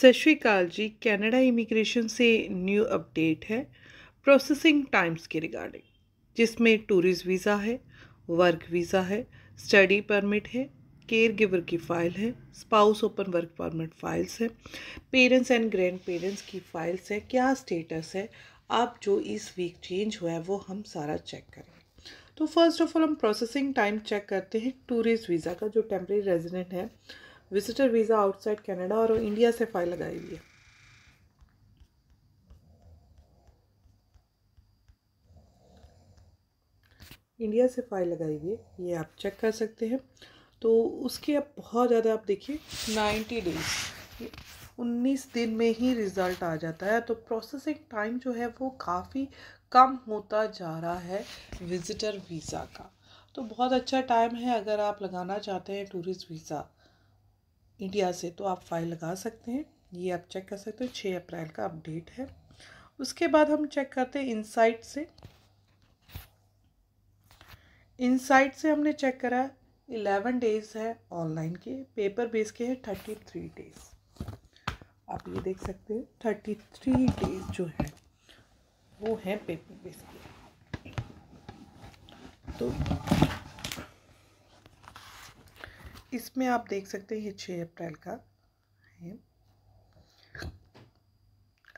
सत Sri Akal ji Canada immigration से new update है प्रोसेसिंग टाइम्स के रिगार्डिंग जिसमें टूरिस्ट वीज़ा है वर्क वीज़ा है स्टडी परमिट है केयर गिवर की फ़ाइल है spouse open work permit files है पेरेंट्स एंड ग्रैंड पेरेंट्स की फ़ाइल्स है क्या स्टेटस है आप जो इस वीक चेंज हुआ है वो हम सारा चेक करें तो फर्स्ट ऑफ ऑल हम प्रोसेसिंग टाइम चेक करते हैं टूरिस्ट वीज़ा का जो टेम्प्रेरी रेजिडेंट है विजिटर वीज़ा आउटसाइड कनाडा और इंडिया से फाइल लगाई हुई है इंडिया से फाइल लगाई हुई है ये आप चेक कर सकते हैं तो उसके अब बहुत ज़्यादा आप देखिए नाइन्टी डेज उन्नीस दिन में ही रिज़ल्ट आ जाता है तो प्रोसेसिंग टाइम जो है वो काफ़ी कम होता जा रहा है विज़िटर वीज़ा का तो बहुत अच्छा टाइम है अगर आप लगाना चाहते हैं टूरिस्ट वीज़ा इंडिया से तो आप फाइल लगा सकते हैं ये आप चेक कर सकते हो छः अप्रैल का अपडेट है उसके बाद हम चेक करते हैं इनसाइट से इनसाइट से हमने चेक करा इलेवन डेज है ऑनलाइन के पेपर बेस के हैं थर्टी थ्री डेज आप ये देख सकते हैं थर्टी थ्री डेज जो है वो है पेपर बेस के तो इसमें आप देख सकते हैं ये छः अप्रैल का है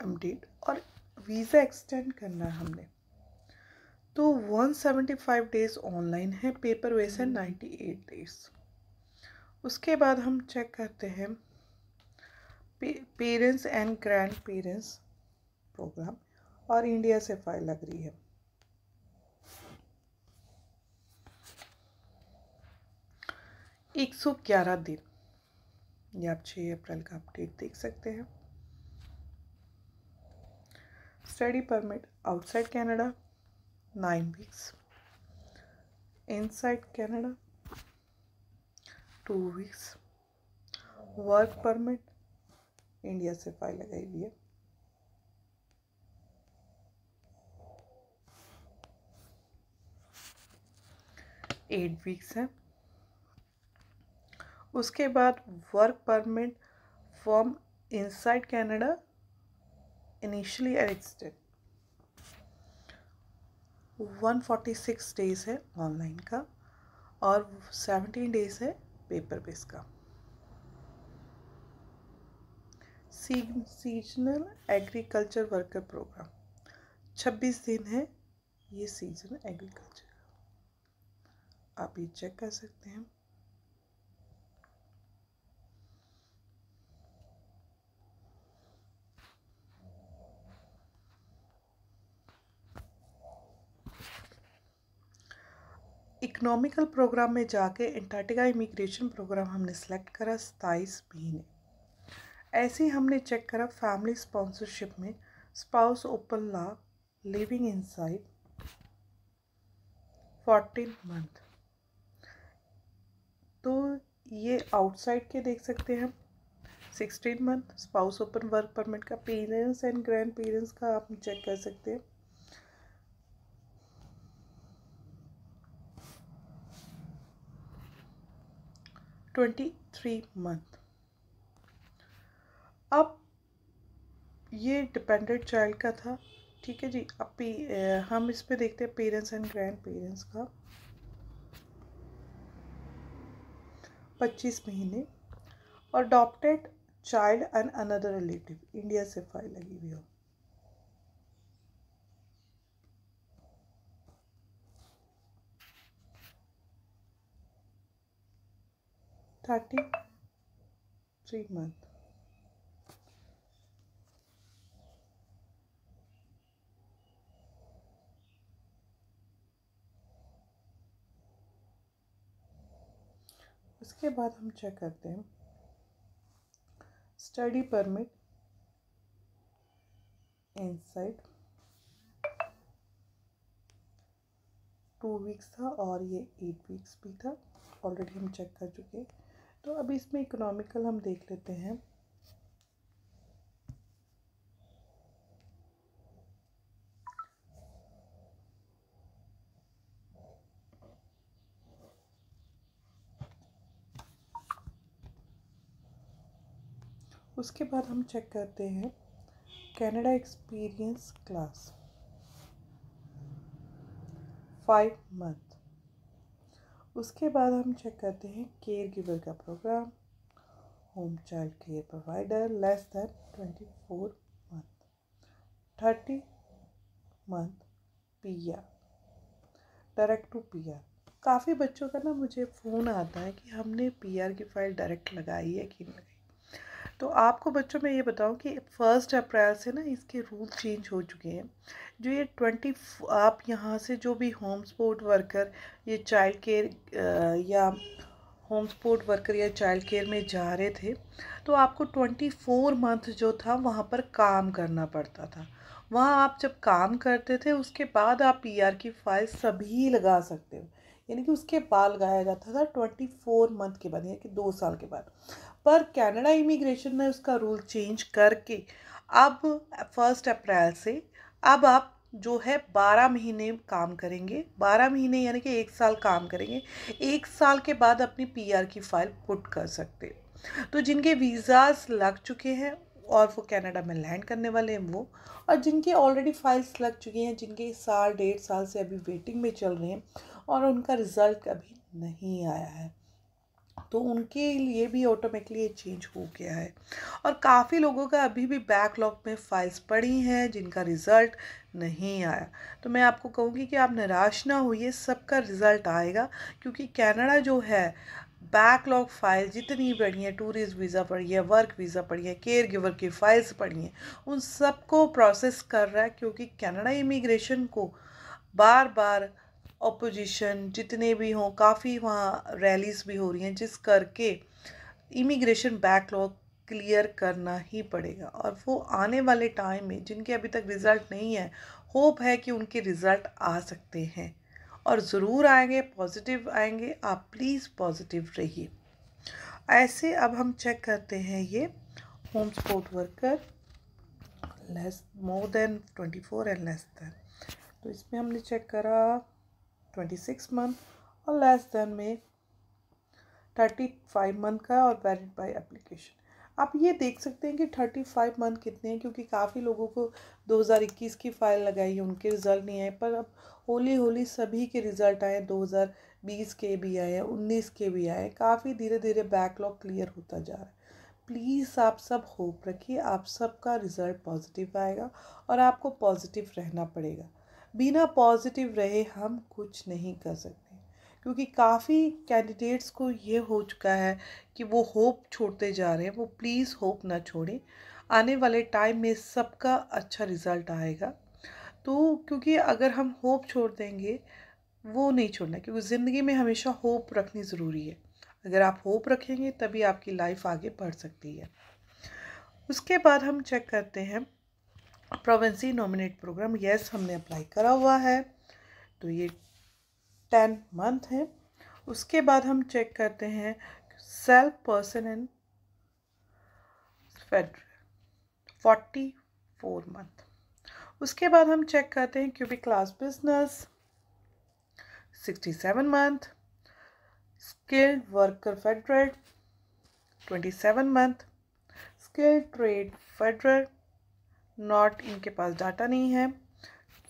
अपडेट और वीज़ा एक्सटेंड करना है हमने तो 175 डेज़ ऑनलाइन है पेपर वेस है 98 डेज़ उसके बाद हम चेक करते हैं parents and grandparents program और इंडिया से फाइल लग रही है 111 दिन ये आप 6 अप्रैल का अपडेट देख सकते हैं study permit outside Canada nine weeks inside Canada two weeks work permit India से फाइल लगाई हुई है एट वीक्स है उसके बाद work permit form inside Canada initially one forty six days है ऑनलाइन का और सेवेंटीन डेज है पेपर बेस का सीजनल एग्रीकल्चर वर्कर प्रोग्राम छब्बीस दिन है ये सीजन एग्रीकल्चर आप ये चेक कर सकते हैं इकनॉमिकल प्रोग्राम में जाके एंटार्टिका इमिग्रेशन प्रोग्राम हमने सेलेक्ट करा सताईस महीने ऐसे ही हमने चेक करा फैमिली स्पॉन्सरशिप में स्पाउस ओपन ला living inside fourteen month तो ये आउटसाइड के देख सकते हैं sixteen month spouse open work permit का पेरेंट्स एंड ग्रैंड पेरेंट्स का आप चेक कर सकते हैं ट्वेंटी थ्री मंथ अब ये डिपेंडेंट चाइल्ड का था ठीक है जी अब पी, हम इस पे देखते हैं पेरेंट्स एंड ग्रैंड पेरेंट्स का पच्चीस महीने और adopted child and another relative India से फाइल लगी हुई हो थर्टी थ्री मंथ उसके बाद हम चेक करते हैं study permit side two weeks था और ये एट वीक्स भी था ऑलरेडी हम चेक कर चुके तो अब इसमें इकोनॉमिकल हम देख लेते हैं उसके बाद हम चेक करते हैं Canada experience class five month उसके बाद हम चेक करते हैं केयर गिवर का program home child care provider less than twenty four month thirty month P R direct to P R काफ़ी बच्चों का ना मुझे फ़ोन आता है कि हमने पी आर की फ़ाइल डायरेक्ट लगाई है कि नहीं तो आपको बच्चों मैं ये बताऊं कि फ़र्स्ट अप्रैल से ना इसके रूल चेंज हो चुके हैं जो ये ट्वेंटी आप यहाँ से जो भी होम सपोर्ट वर्कर ये चाइल्ड केयर या होम सपोर्ट वर्कर या चाइल्ड केयर में जा रहे थे तो आपको ट्वेंटी फोर मंथ जो था वहाँ पर काम करना पड़ता था वहाँ आप जब काम करते थे उसके बाद आप पीआर की फ़ाइल सभी लगा सकते हो यानी कि उसके बाल गाया जाता था ट्वेंटी फोर मंथ के बाद यानी कि दो साल के बाद पर कैनेडा इमिग्रेशन ने उसका रूल चेंज करके अब फर्स्ट अप्रैल से अब आप जो है बारह महीने काम करेंगे बारह महीने यानी कि एक साल काम करेंगे एक साल के बाद अपनी पीआर की फ़ाइल पुट कर सकते तो जिनके वीज़ाज लग चुके हैं और वो कनाडा में लैंड करने वाले हैं वो और जिनके ऑलरेडी फाइल्स लग चुकी हैं जिनके साल डेढ़ साल से अभी वेटिंग में चल रहे हैं और उनका रिज़ल्ट अभी नहीं आया है तो उनके लिए भी ऑटोमेटिकली ये चेंज हो गया है और काफ़ी लोगों का अभी भी बैकलॉग में फाइल्स पड़ी हैं जिनका रिज़ल्ट नहीं आया तो मैं आपको कहूँगी कि आप निराश ना होइए सबका रिज़ल्ट आएगा क्योंकि कनाडा जो है बैकलॉग फाइल जितनी पड़ी हैं टूरिस्ट वीज़ा पड़ी है वर्क वीज़ा पड़ी है केयर गिवर की फाइल्स पड़ी हैं उन सबको प्रोसेस कर रहा है क्योंकि कनाडा इमिग्रेशन को बार बार ओपोजिशन जितने भी हों काफ़ी वहाँ रैलीस भी हो रही हैं जिस करके इमिग्रेशन बैकलॉग क्लियर करना ही पड़ेगा और वो आने वाले टाइम में जिनके अभी तक रिज़ल्ट नहीं है होप है कि उनके रिज़ल्ट आ सकते हैं और ज़रूर आएंगे पॉजिटिव आएंगे आप प्लीज़ पॉजिटिव रहिए ऐसे अब हम चेक करते हैं ये home support worker less more than twenty four and less than तो इसमें हमने चेक करा ट्वेंटी सिक्स मंथ और लेस देन में थर्टी फाइव मंथ का और वैलिड बाय एप्लीकेशन आप ये देख सकते हैं कि थर्टी फाइव मंथ कितने हैं क्योंकि काफ़ी लोगों को दो हज़ार इक्कीस की फ़ाइल लगाई है उनके रिज़ल्ट नहीं आए पर अब होली होली सभी के रिज़ल्ट आए दो हज़ार बीस के भी आए हैं उन्नीस के भी आए काफ़ी धीरे धीरे बैकलॉग क्लियर होता जा रहा है प्लीज़ आप सब होप रखिए आप सबका रिज़ल्ट पॉजिटिव आएगा और आपको पॉजिटिव रहना पड़ेगा बिना पॉजिटिव रहे हम कुछ नहीं कर सकते क्योंकि काफ़ी कैंडिडेट्स को ये हो चुका है कि वो होप छोड़ते जा रहे हैं वो प्लीज़ होप ना छोड़ें आने वाले टाइम में सबका अच्छा रिज़ल्ट आएगा तो क्योंकि अगर हम होप छोड़ देंगे वो नहीं छोड़ना क्योंकि ज़िंदगी में हमेशा होप रखनी ज़रूरी है अगर आप होप रखेंगे तभी आपकी लाइफ आगे बढ़ सकती है उसके बाद हम चेक करते हैं प्रोवेंसी नॉमिनेट प्रोग्राम येस हमने अप्लाई करा हुआ है तो ये टेन मंथ है उसके बाद हम चेक करते हैं self person in federal forty four month उसके बाद हम चेक करते हैं Quebec class business sixty seven month skilled worker federal twenty seven month skill trade federal not इनके पास डाटा नहीं है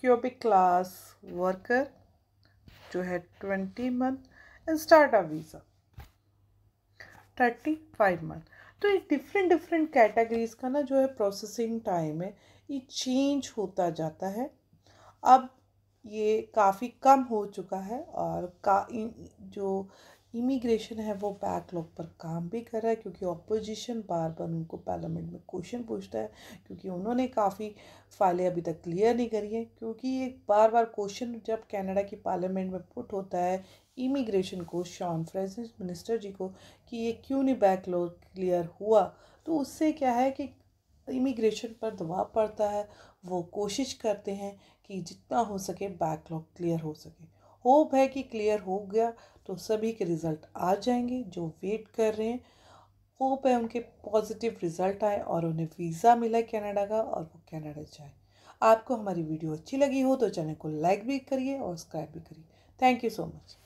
क्यूबिक क्लास वर्कर जो है twenty month and start of visa thirty five month तो ये डिफरेंट डिफरेंट कैटेगरीज का ना जो है प्रोसेसिंग टाइम है ये चेंज होता जाता है अब ये काफ़ी कम हो चुका है और का जो इमिग्रेशन है वो बैकलॉग पर काम भी कर रहा है क्योंकि ऑपोजिशन बार बार उनको पार्लियामेंट में क्वेश्चन पूछता है क्योंकि उन्होंने काफ़ी फाइलें अभी तक क्लियर नहीं करी हैं क्योंकि एक बार बार क्वेश्चन जब कनाडा की पार्लियामेंट में पुट होता है इमिग्रेशन को शॉन फ्रेंसिस मिनिस्टर जी को कि ये क्यों नहीं बैकलॉग क्लियर हुआ तो उससे क्या है कि इमिग्रेशन पर दबाव पड़ता है वो कोशिश करते हैं कि जितना हो सके बैकलॉग क्लियर हो सके होप है कि क्लियर हो गया तो सभी के रिज़ल्ट आ जाएंगे जो वेट कर रहे हैं होप है उनके पॉजिटिव रिज़ल्ट आए और उन्हें वीज़ा मिला कनाडा का और वो कनाडा जाए आपको हमारी वीडियो अच्छी लगी हो तो चैनल को लाइक भी करिए और सब्सक्राइब भी करिए थैंक यू सो मच